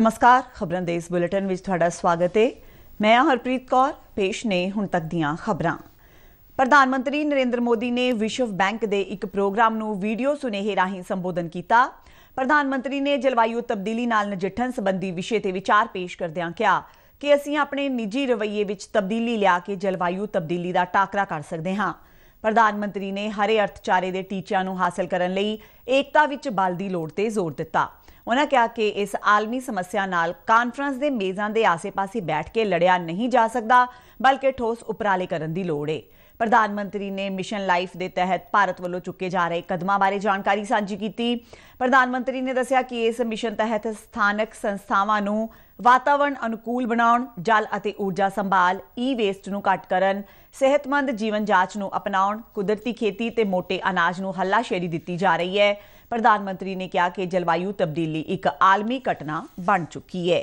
ਨਮਸਕਾਰ ਖਬਰਾਂ ਦੇ ਇਸ ਬੁਲੇਟਿਨ ਵਿੱਚ ਤੁਹਾਡਾ ਸਵਾਗਤ ਹੈ ਮੈਂ ਹਾਂ ਹਰਪ੍ਰੀਤ ਕੌਰ ਪੇਸ਼ ਨੇ ਹੁਣ ਤੱਕ ਦੀਆਂ ਖਬਰਾਂ ਪ੍ਰਧਾਨ ਮੰਤਰੀ ਨਰਿੰਦਰ ਮੋਦੀ ਨੇ ਵਿਸ਼ਵ ਬੈਂਕ ਦੇ ਇੱਕ ਪ੍ਰੋਗਰਾਮ ਨੂੰ ਵੀਡੀਓ ਸੁਨੇਹੇ ਰਾਹੀਂ ਸੰਬੋਧਨ ਕੀਤਾ ਪ੍ਰਧਾਨ ਮੰਤਰੀ ਨੇ ਜਲਵਾਯੂ ਤਬਦੀਲੀ ਨਾਲ ਨਜਿੱਠਣ ਸੰਬੰਧੀ ਵਿਸ਼ੇ ਤੇ ਵਿਚਾਰ ਪੇਸ਼ ਕਰਦਿਆਂ ਕਿਹਾ ਕਿ ਅਸੀਂ ਆਪਣੇ ਨਿੱਜੀ ਰਵੱਈਏ ਵਿੱਚ ਤਬਦੀਲੀ ਲਿਆ ਕੇ ਜਲਵਾਯੂ ਤਬਦੀਲੀ ਦਾ ਟਾਕਰਾ ਕਰ ਸਕਦੇ ਹਾਂ ਪ੍ਰਧਾਨ ਮੰਤਰੀ ਨੇ ਹਰੇ ਅਰਥਚਾਰੇ ਦੇ ਟੀਚਿਆਂ ਨੂੰ ਹਾਸਲ ਕਰਨ ਲਈ ਏਕਤਾ ਵਿੱਚ ਬਲ ਦੀ ਲੋੜ ਤੇ ਜ਼ੋਰ ਦਿੱਤਾ ਉਹਨਾਂ ਕਿਹਾ ਕਿ ਇਸ ਆਲਮੀ ਸਮੱਸਿਆ ਨਾਲ ਕਾਨਫਰੰਸ ਦੇ ਮੇਜ਼ਾਂ ਦੇ ਆਸੇ-ਪਾਸੇ ਬੈਠ ਕੇ ਲੜਿਆ ਨਹੀਂ ਜਾ ਸਕਦਾ ਬਲਕਿ ਠੋਸ ਉਪਰਾਲੇ ਕਰਨ ਦੀ ਲੋੜ ਹੈ ਪ੍ਰਧਾਨ ਮੰਤਰੀ ਨੇ ਮਿਸ਼ਨ ਲਾਈਫ ਦੇ ਤਹਿਤ ਭਾਰਤ ਵੱਲੋਂ ਚੁੱਕੇ ਜਾ ਰਹੇ ਕਦਮਾਂ ਬਾਰੇ ਜਾਣਕਾਰੀ ਸਾਂਝੀ ਕੀਤੀ ਪ੍ਰਧਾਨ ਮੰਤਰੀ ਨੇ ਦੱਸਿਆ ਕਿ ਇਸ ਮਿਸ਼ਨ ਤਹਿਤ ਸਥਾਨਕ ਸੰਸਥਾਵਾਂ ਨੂੰ ਵਾਤਾਵਰਣ ਅਨੁਕੂਲ ਬਣਾਉਣ ਜਲ ਅਤੇ ਊਰਜਾ ਸੰਭਾਲ ਈ ਵੇਸਟ ਨੂੰ ਘਟ ਕਰਨ ਸਿਹਤਮੰਦ ਜੀਵਨ ਜਾਂਚ ਨੂੰ ਅਪਣਾਉਣ ਕੁਦਰਤੀ ਖੇਤੀ ਤੇ ਮੋٹے ਅਨਾਜ ਨੂੰ ਹੱਲਾਸ਼ੇਰੀ ਦਿੱਤੀ ਜਾ ਰਹੀ ਹੈ ਪ੍ਰਧਾਨ ਮੰਤਰੀ ਨੇ ਕਿਹਾ ਕਿ ਜਲਵਾਯੂ ਤਬਦੀਲੀ ਇੱਕ ਆਲਮੀ ਘਟਨਾ ਬਣ ਚੁੱਕੀ ਹੈ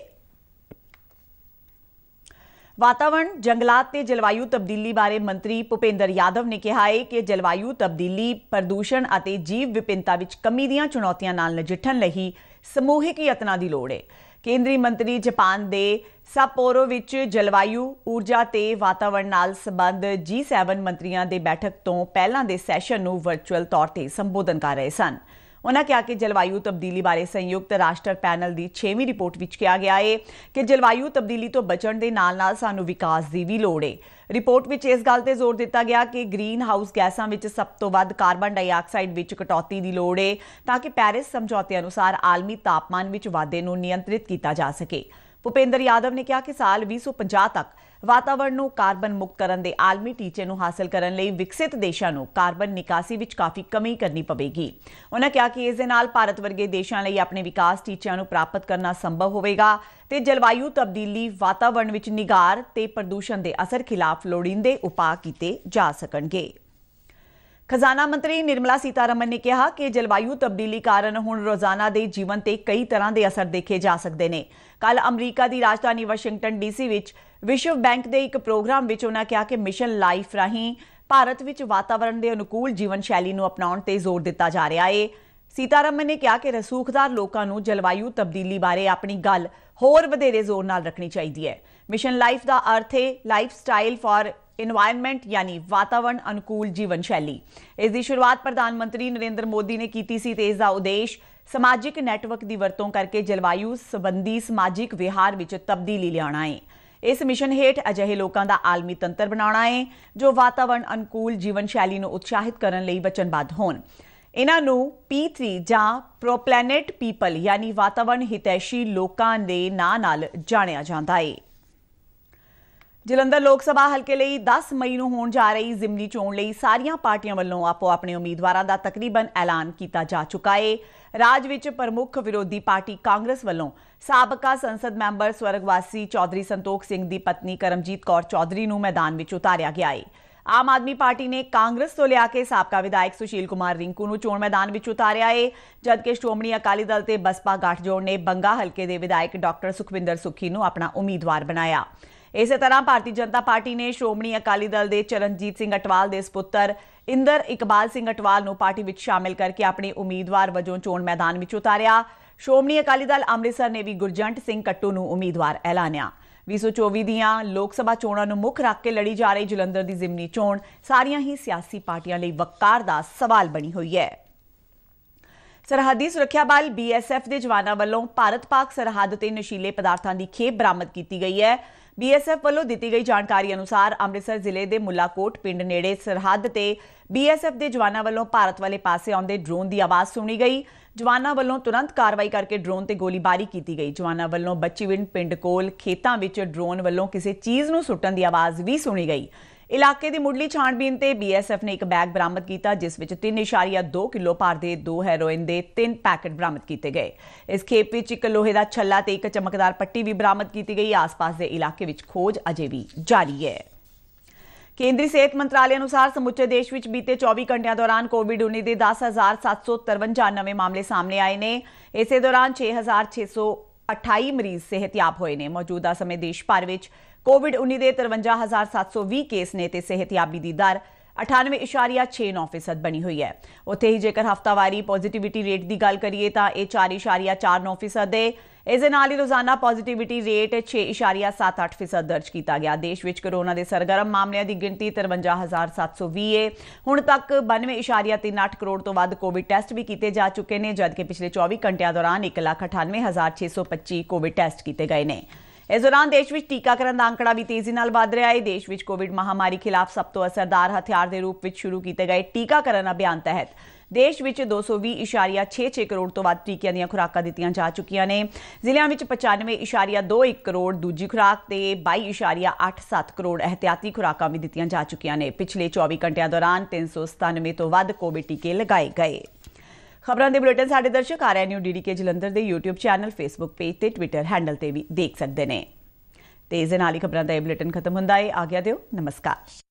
ਵਾਤਾਵਰਣ ਜੰਗਲਾਤ ਤੇ ਜਲਵਾਯੂ ਤਬਦੀਲੀ ਬਾਰੇ ਮੰਤਰੀ ਭੁਪੇਂਦਰ ਯਾਦਵ ਨੇ ਕਿਹਾ ਹੈ ਕਿ ਜਲਵਾਯੂ ਤਬਦੀਲੀ ਪ੍ਰਦੂਸ਼ਣ ਅਤੇ ਜੀਵ ਵਿਭਿੰਨਤਾ ਵਿੱਚ ਕਮੀ ਦੀਆਂ ਚੁਣੌਤੀਆਂ ਨਾਲ ਨਜਿੱਠਣ ਲਈ ਸਮੂਹਿਕ ਯਤਨਾਂ ਦੀ ਲੋੜ ਹੈ ਕੇਂਦਰੀ ਮੰਤਰੀ ਜਾਪਾਨ ਦੇ ਸਾਪੋਰੋ ਵਿੱਚ ਜਲਵਾਯੂ ਊਰਜਾ ਤੇ ਵਾਤਾਵਰਣ ਨਾਲ ਸੰਬੰਧ G7 ਮੰਤਰੀਆਂ ਦੇ ਬੈਠਕ ਤੋਂ ਪਹਿਲਾਂ ਦੇ ਸੈਸ਼ਨ ਨੂੰ ਵਰਚੁਅਲ ਤੌਰ ਤੇ ਸੰਬੋਧਨ ਕਰ ਰਹੇ ਸਨ ਉਹਨਾਂ ਕਿਹਾ ਕਿ ਜਲਵਾਯੂ ਤਬਦੀਲੀ ਬਾਰੇ ਸੰਯੁਕਤ ਰਾਸ਼ਟਰ ਪੈਨਲ ਦੀ 6ਵੀਂ ਰਿਪੋਰਟ ਵਿੱਚ ਕਿਹਾ ਗਿਆ ਹੈ ਕਿ ਜਲਵਾਯੂ ਤਬਦੀਲੀ ਤੋਂ ਬਚਣ ਦੇ ਨਾਲ-ਨਾਲ ਸਾਨੂੰ ਵਿਕਾਸ ਦੀ ਵੀ ਲੋੜ ਹੈ ਰਿਪੋਰਟ ਵਿੱਚ ਇਸ ਗੱਲ ਤੇ ਜ਼ੋਰ ਦਿੱਤਾ ਗਿਆ ਕਿ ਗ੍ਰੀਨ ਹਾਊਸ ਗੈਸਾਂ ਵਿੱਚ ਸਭ ਤੋਂ ਵੱਧ ਕਾਰਬਨ ਡਾਈਆਕਸਾਈਡ ਵਿੱਚ ਕਟੌਤੀ ਦੀ ਲੋੜ ਹੈ ਤਾਂ ਕਿ ਪੈਰਿਸ ਸਮਝੌਤੇ ਅਨੁਸਾਰ ਆਲਮੀ ਤਾਪਮਾਨ ਵਿੱਚ ਵਾਧੇ ਨੂੰ ਨਿਯੰਤਰਿਤ ਕੀਤਾ ਜਾ ਸਕੇ ਭੁਪਿੰਦਰ ਯਾਦਵ ਨੇ ਕਿਹਾ ਕਿ ਸਾਲ 2050 ਤੱਕ ਵਾਤਾਵਰਣ ਨੂੰ ਕਾਰਬਨ ਮੁਕਤ ਕਰਨ ਦੇ ਆਲਮੀ ਟੀਚੇ ਨੂੰ ਹਾਸਲ ਕਰਨ ਲਈ ਵਿਕਸਿਤ ਦੇਸ਼ਾਂ ਨੂੰ ਕਾਰਬਨ ਨਿਕਾਸੀ ਵਿੱਚ ਕਾਫੀ ਕਮੀ ਕਰਨੀ ਪਵੇਗੀ ਉਹਨਾਂ ਕਿਹਾ ਕਿ ਇਸ ਦੇ ਨਾਲ ਭਾਰਤ ਵਰਗੇ ਦੇਸ਼ਾਂ ਲਈ ਆਪਣੇ ਵਿਕਾਸ ਟੀਚਿਆਂ ਨੂੰ ਪ੍ਰਾਪਤ ਕਰਨਾ ਸੰਭਵ ਹੋਵੇਗਾ ਤੇ ਜਲਵਾਯੂ ਤਬਦੀਲੀ ਵਾਤਾਵਰਣ ਵਿੱਚ ਨਿਗਾਰ ਤੇ ਪ੍ਰਦੂਸ਼ਣ ਦੇ ਅਸਰ ਖਿਲਾਫ ਲੋੜੀਂਦੇ ਉਪਾਅ ਕੀਤੇ ਜਾ ਸਕਣਗੇ ਖਜ਼ਾਨਾ ਮੰਤਰੀ ਨਿਰਮਲਾ ਸੀਤਾਰਮਨ ਨੇ ਕਿਹਾ ਕਿ ਜਲਵਾਯੂ ਤਬਦੀਲੀ ਕਾਰਨ ਹੁਣ ਰੋਜ਼ਾਨਾ ਦੇ ਜੀਵਨ ਤੇ ਕਈ ਤਰ੍ਹਾਂ ਦੇ ਅਸਰ ਦੇਖੇ ਜਾ ਸਕਦੇ ਨੇ ਕੱਲ ਅਮਰੀਕਾ ਦੀ ਰਾਜਧਾਨੀ ਵਾਸ਼ਿੰਗਟਨ ਡੀਸੀ ਵਿੱਚ ਵਿਸ਼ਵ ਬੈਂਕ ਦੇ ਇੱਕ ਪ੍ਰੋਗਰਾਮ ਵਿੱਚ ਉਹਨਾਂ ਕਿਹਾ ਕਿ ਮਿਸ਼ਨ ਲਾਈਫ ਰਾਹੀਂ ਭਾਰਤ ਵਿੱਚ ਵਾਤਾਵਰਣ ਦੇ ਅਨੁਕੂਲ ਜੀਵਨ ਸ਼ੈਲੀ ਨੂੰ ਅਪਣਾਉਣ ਤੇ ਜ਼ੋਰ ਦਿੱਤਾ ਜਾ ਰਿਹਾ ਹੈ ਸੀਤਾਰਮਨ ਨੇ ਕਿਹਾ ਕਿ ਰਸੂਖਦਾਰ ਲੋਕਾਂ ਨੂੰ ਜਲਵਾਯੂ ਤਬਦੀਲੀ ਬਾਰੇ ਆਪਣੀ ਗੱਲ ਹੋਰ ਵਧੇਰੇ ਜ਼ੋਰ ਨਾਲ ਰੱਖਣੀ ਚਾਹੀਦੀ ਹੈ ਮਿਸ਼ਨ ਲਾਈਫ ਦਾ ਅਰਥ ਹੈ ਲਾਈਫ ਸਟਾਈਲ ਫਾਰ ਇਨਵਾਇਰਨਮੈਂਟ ਯਾਨੀ ਵਾਤਾਵਰਣ ਅਨੁਕੂਲ ਜੀਵਨ ਸ਼ੈਲੀ ਇਸ ਦੀ ਸ਼ੁਰੂਆਤ ਪ੍ਰਧਾਨ ਮੰਤਰੀ ਨਰਿੰਦਰ ਮੋਦੀ ਨੇ ਕੀਤੀ ਸੀ ਤੇ ਇਸ ਦਾ ਉਦੇਸ਼ ਸਮਾਜਿਕ ਨੈਟਵਰਕ ਦੀ ਵਰਤੋਂ ਕਰਕੇ ਜਲਵਾਯੂ ਸੰਬੰਧੀ ਸਮਾਜਿਕ ਵਿਹਾਰ ਵਿੱਚ ਤਬਦੀਲੀ ਲਿਆਉਣਾ ਹੈ ਇਸ ਮਿਸ਼ਨ ਹੇਠ ਅਜਿਹੇ ਲੋਕਾਂ ਦਾ ਆਲਮੀ ਤੰਤਰ ਬਣਾਉਣਾ ਹੈ ਜੋ ਵਾਤਾਵਰਣ ਅਨੁਕੂਲ ਜੀਵਨ ਸ਼ੈਲੀ ਨੂੰ ਉਤਸ਼ਾਹਿਤ ਕਰਨ ਲਈ ਵਚਨਬੱਧ ਹੋਣ ਇਹਨਾਂ ਨੂੰ P3 ਜਾਂ ਪ੍ਰੋਪਲੈਨਟ ਪੀਪਲ ਯਾਨੀ ਵਾਤਾਵਰਣ ਹਿਤੈਸ਼ੀ ਲੋਕਾਂ ਦੇ ਨਾਂ ਨਾਲ ਜਾਣਿਆ ਜਾਂਦਾ ਹੈ ਜਲੰਧਰ ਲੋਕ ਸਭਾ ਹਲਕੇ ਲਈ 10 ਮਈ ਨੂੰ ਹੋਣ ਜਾ ਰਹੀ ਜ਼ਿਮਨੀ ਚੋਣ ਲਈ ਸਾਰੀਆਂ ਪਾਰਟੀਆਂ ਵੱਲੋਂ ਆਪੋ ਆਪਣੇ ਉਮੀਦਵਾਰਾਂ ਦਾ ਤਕਰੀਬਨ ਐਲਾਨ ਕੀਤਾ ਜਾ ਚੁੱਕਾ ਹੈ ਰਾਜ ਵਿੱਚ ਪ੍ਰਮੁੱਖ ਵਿਰੋਧੀ ਪਾਰਟੀ ਕਾਂਗਰਸ ਵੱਲੋਂ ਸਾਬਕਾ ਸੰਸਦ ਮੈਂਬਰ ਸਵਰਗਵਾਸੀ ਚੌਧਰੀ ਸੰਤੋਖ ਸਿੰਘ ਦੀ ਪਤਨੀ ਕਰਮਜੀਤ ਕੌਰ ਚੌਧਰੀ ਨੂੰ ਮੈਦਾਨ ਵਿੱਚ ਉਤਾਰਿਆ ਗਿਆ ਹੈ ਆਮ ਆਦਮੀ ਪਾਰਟੀ ਨੇ ਕਾਂਗਰਸ ਤੋਂ ਲਿਆ ਕੇ ਸਾਬਕਾ ਵਿਧਾਇਕ ਸੁਸ਼ੀਲ ਕੁਮਾਰ ਰਿੰਕੂ ਨੂੰ ਚੋਣ ਮੈਦਾਨ ਵਿੱਚ ਉਤਾਰਿਆ ਹੈ ਜਦਕਿ ਸ਼੍ਰੋਮਣੀ ਅਕਾਲੀ ਦਲ ਤੇ ਬਸਪਾ ਗਠਜੋੜ ਨੇ ਬੰਗਾ ਹਲਕੇ ਦੇ ਵਿਧਾਇਕ ਡਾਕਟਰ ਸੁਖਵਿੰਦਰ ਸੁਖੀ ਨੂੰ ਆਪਣਾ ਉਮੀਦਵਾਰ ਬਣਾਇਆ ਇਸੇ ਤਰ੍ਹਾਂ ਭਾਰਤੀ ਜਨਤਾ ਪਾਰਟੀ ਨੇ ਸ਼੍ਰੋਮਣੀ ਅਕਾਲੀ ਦਲ ਦੇ ਚਰਨਜੀਤ ਸਿੰਘ ਅਟਵਾਲ ਦੇ ਸੁਪੁੱਤਰ ਇੰਦਰ ਇਕਬਾਲ ਸਿੰਘ ਅਟਵਾਲ ਨੂੰ ਪਾਰਟੀ ਵਿੱਚ ਸ਼ਾਮਿਲ ਕਰਕੇ ਆਪਣੇ ਉਮੀਦਵਾਰ ਵਜੋਂ ਚੋਣ ਮੈਦਾਨ ਵਿੱਚ ਉਤਾਰਿਆ ਸ਼੍ਰੋਮਣੀ ਅਕਾਲੀ ਦਲ ਅੰਮ੍ਰਿਤਸਰ ਨੇ ਵੀ ਗੁਰਜੰਟ ਸਿੰਘ ਕੱਟੂ ਨੂੰ ਉਮੀਦਵਾਰ ਐਲਾਨਿਆ 2024 ਦੀਆਂ ਲੋਕ ਸਭਾ ਚੋਣਾਂ ਨੂੰ ਮੁੱਖ ਰੱਖ ਕੇ ਲੜੀ ਜਾ ਰਹੀ ਜਲੰਧਰ ਦੀ ਜ਼ਿਮਨੀ ਚੋਣ ਸਾਰੀਆਂ ਹੀ ਸਿਆਸੀ ਪਾਰਟੀਆਂ ਲਈ ਵਕਾਰ ਦਾ ਸਵਾਲ ਬਣੀ ਹੋਈ ਹੈ ਸਰਹੱਦੀ ਸੁਰੱਖਿਆ ਬਲ ਬੀਐਸਐਫ ਦੇ ਜਵਾਨਾਂ ਵੱਲੋਂ ਭਾਰਤ-ਪਾਕ ਸਰਹੱਦ ਤੇ ਨਸ਼ੀਲੇ ਪਦਾਰਥਾਂ ਦੀ ਖੇਪ ਬਰਾਮਦ ਕੀਤੀ ਗਈ ਹੈ ਬੀਐਸਐਫ ਵੱਲੋਂ ਦਿੱਤੀ ਗਈ ਜਾਣਕਾਰੀ ਅਨੁਸਾਰ ਅੰਮ੍ਰਿਤਸਰ ਜ਼ਿਲ੍ਹੇ ਦੇ ਮੁਲਾਕੋਟ ਪਿੰਡ ਨੇੜੇ ਸਰਹੱਦ ਤੇ ਬੀਐਸਐਫ ਦੇ ਜਵਾਨਾਂ ਵੱਲੋਂ ਭਾਰਤ ਵਾਲੇ ਪਾਸੇ ਆਉਂਦੇ ਡਰੋਨ ਦੀ ਆਵਾਜ਼ ਸੁਣੀ ਗਈ ਜਵਾਨਾਂ ਵੱਲੋਂ ਤੁਰੰਤ ਕਾਰਵਾਈ ਕਰਕੇ ਡਰੋਨ ਤੇ ਗੋਲੀਬਾਰੀ ਕੀਤੀ ਗਈ ਜਵਾਨਾਂ ਵੱਲੋਂ ਬੱਚੀਵਿੰਡ ਪਿੰਡ ਕੋਲ ਖੇਤਾਂ ਵਿੱਚ ਡਰੋਨ ਵੱਲੋਂ ਕਿਸੇ ਚੀਜ਼ ਨੂੰ ਸੁੱਟਣ ਦੀ ਆਵਾਜ਼ ਵੀ ਸੁਣੀ ਗਈ ਇਲਾਕੇ ਦੀ ਮੁੱਢਲੀ ਛਾਣਬੀਨ ਤੇ ਬੀਐਸਐਫ ਨੇ ਇੱਕ ਬੈਗ ਬਰਾਮਦ ਕੀਤਾ ਜਿਸ ਵਿੱਚ 3.2 ਕਿਲੋ ਭਾਰ ਦੇ ਦੋ ਹੈਰੋਇਨ ਦੇ ਤਿੰਨ ਪੈਕੇਟ ਬਰਾਮਦ ਕੀਤੇ ਗਏ ਇਸ ਖੇਪ ਵਿੱਚ ਇੱਕ ਲੋਹੇ ਦਾ ਛੱਲਾ ਤੇ ਇੱਕ ਚਮਕਦਾਰ ਪੱਟੀ ਵੀ ਬਰਾਮਦ ਕੀਤੀ ਗਈ ਆਸ-ਪਾਸ ਦੇ ਇਲਾਕੇ ਵਿੱਚ ਖੋਜ ਅਜੇ ਵੀ ਜਾਰੀ ਹੈ ਕੇਂਦਰੀ ਸਿਹਤ ਮੰਤਰਾਲੇ ਅਨੁਸਾਰ ਸਮੁੱਚੇ ਦੇਸ਼ ਵਿੱਚ ਬੀਤੇ 24 ਘੰਟਿਆਂ ਦੌਰਾਨ ਕੋਵਿਡ-19 ਦੇ 10753 ਨਵੇਂ ਮਾਮਲੇ ਸਾਹਮਣੇ ਆਏ ਨੇ ਇਸੇ ਦੌਰਾਨ 6600 28 ਮਰੀਜ਼ ਸਿਹਤਯਾਬ ਹੋਏ ਨੇ ਮੌਜੂਦਾ ਸਮੇਂ ਦੇਸ਼ ਭਰ ਵਿੱਚ ਕੋਵਿਡ-19 ਦੇ 53720 ਕੇਸ ਨੇ ਤੇ ਸਿਹਤਯਾਬੀ ਦੀ ਦਰ 98.69% ਬਣੀ ਹੋਈ ਹੈ ਉੱਥੇ ਹੀ ਜੇਕਰ ਹਫਤਾਵਾਰੀ ਪੋਜ਼ਿਟਿਵਿਟੀ ਰੇਟ ਦੀ ਗੱਲ ਕਰੀਏ ਤਾਂ ਇਹ 4.49% ਦੇ ਇਸ ਦੇ ਨਾਲ ਹੀ ਰੋਜ਼ਾਨਾ ਪੋਜ਼ਿਟਿਵਿਟੀ ਰੇਟ 6.78% ਦਰਜ ਕੀਤਾ ਗਿਆ ਦੇਸ਼ ਵਿੱਚ ਕੋਰੋਨਾ ਦੇ ਸਰਗਰਮ ਮਾਮਲਿਆਂ ਦੀ ਗਿਣਤੀ 53720 ਹੈ ਹੁਣ ਤੱਕ 92.38 ਕਰੋੜ ਤੋਂ ਵੱਧ ਕੋਵਿਡ ਟੈਸਟ ਵੀ ਕੀਤੇ ਜਾ ਚੁੱਕੇ ਨੇ ਜਦਕਿ ਪਿਛਲੇ 24 ਘੰਟਿਆਂ ਦੌਰਾਨ 198625 ਕੋਵਿਡ ਟੈਸਟ ਕੀਤੇ ਗਏ ਨੇ ਇਸ ਦੌਰਾਨ ਦੇਸ਼ ਵਿੱਚ ਟੀਕਾਕਰਨ ਦਾ ਅੰਕੜਾ ਵੀ ਤੇਜ਼ੀ ਨਾਲ ਵਧ ਰਿਹਾ ਹੈ ਦੇਸ਼ ਵਿੱਚ ਕੋਵਿਡ ਮਹਾਮਾਰੀ ਖਿਲਾਫ ਸਭ ਤੋਂ ਅਸਰਦਾਰ ਹਥਿਆਰ ਦੇ ਰੂਪ ਵਿੱਚ ਸ਼ੁਰੂ ਕੀਤੇ ਗਏ ਟੀਕਾਕਰਨ ਅਭਿਆਨ ਤਹਿਤ ਦੇਸ਼ ਵਿੱਚ 220.66 ਕਰੋੜ ਤੋਂ ਵੱਧ ਟੀਕਿਆਂ ਦੀਆਂ ਖੁਰਾਕਾਂ ਦਿੱਤੀਆਂ ਜਾ ਚੁੱਕੀਆਂ ਨੇ ਜ਼ਿਲ੍ਹਿਆਂ ਵਿੱਚ 95.21 ਕਰੋੜ ਦੂਜੀ ਖੁਰਾਕ ਤੇ 22.87 ਕਰੋੜ ਅਹਤਿਆਤੀ ਖੁਰਾਕਾਂ ਵੀ ਦਿੱਤੀਆਂ ਜਾ ਚੁੱਕੀਆਂ ਨੇ ਪਿਛਲੇ 24 ਘੰਟਿਆਂ ਦੌਰਾਨ 397 ਤੋਂ ਵੱਧ ਕੋਵਿਡ ਟੀਕੇ ਲਗਾਏ ਗਏ ਖਬਰਾਂ ਦੇ ਬੁਲੇਟਿਨ ਸਾਡੇ ਦਰਸ਼ਕ ਆ ਰਹੇ ਨੇ ਡੀਡੀਕੇ ਜਲੰਧਰ ਦੇ YouTube ਚੈਨਲ Facebook ਪੇਜ ਤੇ Twitter ਹੈਂਡਲ ਤੇ ਵੀ ਦੇਖ ਸਕਦੇ ਨੇ ਤੇ ਇਸ ਨਾਲ ਹੀ ਖਬਰਾਂ ਦਾ ਇਹ ਬੁਲੇਟਿਨ ਖਤਮ ਹੁੰਦਾ ਹੈ ਆਗਿਆ ਦਿਓ ਨਮਸਕਾਰ